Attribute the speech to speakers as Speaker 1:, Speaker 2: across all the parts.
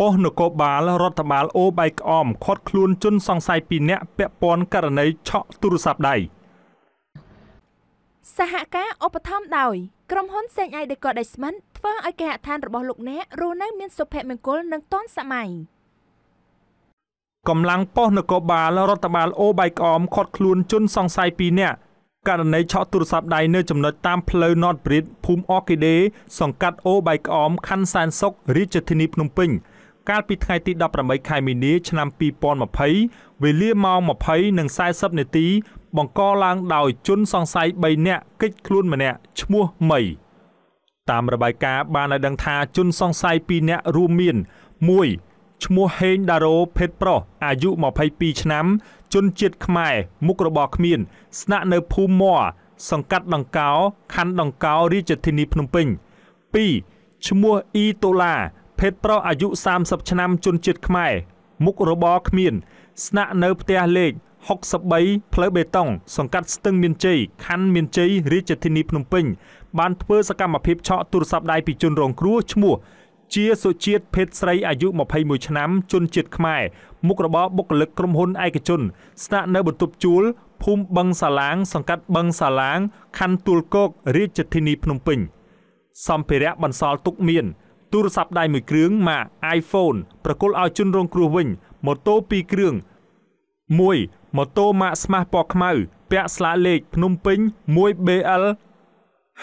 Speaker 1: ប៉ុស្តិ៍នគរបាលរដ្ឋបាលអូបៃក្អមឃាត់ខ្លួនជនសង្ស័យ2នាក់ពាក់ព័ន្ធករណីឆក់ទូរស័ព្ទដៃ
Speaker 2: សហការឧបត្ថម្ភដោយក្រុមហ៊ុន Seng Entertainment ធ្វើឲ្យគេហដ្ឋានរបស់លោកអ្នករស់នៅមានសុភមង្គលនិងទាន់សម័យ
Speaker 1: កម្លាំងប៉ុស្តិ៍នគរបាលរដ្ឋបាលអូបៃក្អមឃាត់ខ្លួនជនសង្ស័យ2នាក់ករណីឆក់ទូរស័ព្ទដៃនៅចំណុចតាមផ្លូវ North Bridge ភូមិអកេដេសង្កាត់អូបៃក្អមខណ្ឌសែនសុខរាជធានីភ្នំពេញ។កាលពីថ្ងៃទី18ខែមីនា ឆ្នាំ2020វេលាម៉ោង20:40នាទី បង្កឡើងដោយជនសង្ស័យ3នាក់កិច្ចខ្លួនម្នាក់ឈ្មោះមីតាមរបាយការណ៍បានឲ្យដឹងថាជនសង្ស័យ2នាក់រួមមាន1ឈ្មោះហេងដារ៉ូភេទប្រុសអាយុ22ឆ្នាំ ជនជាតិខ្មែរ មុខរបរគ្មាន ស្នាក់នៅភូមិម័រសង្កាត់ដង្កោខណ្ឌដង្កោរាជធានីភ្នំពេញ2ឈ្មោះអ៊ីតូឡាភេទប្រុសអាយុ30ឆ្នាំជនជាតិខ្មែរមុខរបរគ្មានស្នាក់នៅផ្ទះលេខ63ផ្លូវបេតុងសង្កាត់ស្ទឹងមានជ័យខណ្ឌមានជ័យរាជធានីភ្នំពេញបានធ្វើសកម្មភាពឆក់ទូរស័ព្ទដៃពីជនរងគ្រោះឈ្មោះជាសុជាតិភេទស្រីអាយុ21ឆ្នាំជនជាតិខ្មែរមុខរបរបុគ្គលិកក្រុមហ៊ុនឯកជន ស្នាក់នៅបន្ទប់ជួលភូមិបឹងសាឡាងសង្កាត់បឹងសាឡាងខណ្ឌទួលគោករាជធានីភ្នំពេញសម្ភារៈបន្សល់ទុកមានទូរស័ព្ទដៃមួយគ្រឿងម៉ាក iPhone ប្រគល់ឲ្យជនរងគ្រោះវិញម៉ូតូ2គ្រឿង1ម៉ូតូម៉ាកស្មាស់ពណ៌ខ្មៅ ពាក់ស្លាកលេខភ្នំពេញ 1BL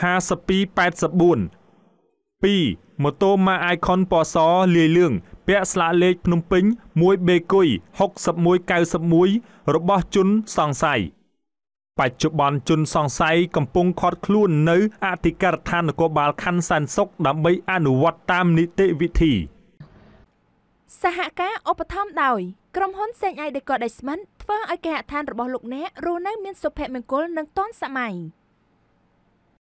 Speaker 1: 5284 2ម៉ូតូម៉ាក Icon ពណ៌សលាយលឿងពាក់ស្លាកលេខភ្នំពេញ 1B គុយ6191របស់ជនសង្ស័យ។បច្ចុប្បន្នជនសង្ស័យកំពុងខាត់ខ្លួន នៅអធិការដ្ឋាននគរបាលខណ្ឌសែនសុខដើម្បីអនុវត្តតាមនីតិវិធី
Speaker 2: សហការឧបត្ថម្ភដោយក្រុមហ៊ុន សេងអៃដេកដេសមិនធ្វើឲ្យគេហដ្ឋានរបស់លោកអ្នករស់នៅមានសុភមង្គលនិងទាន់សម័យ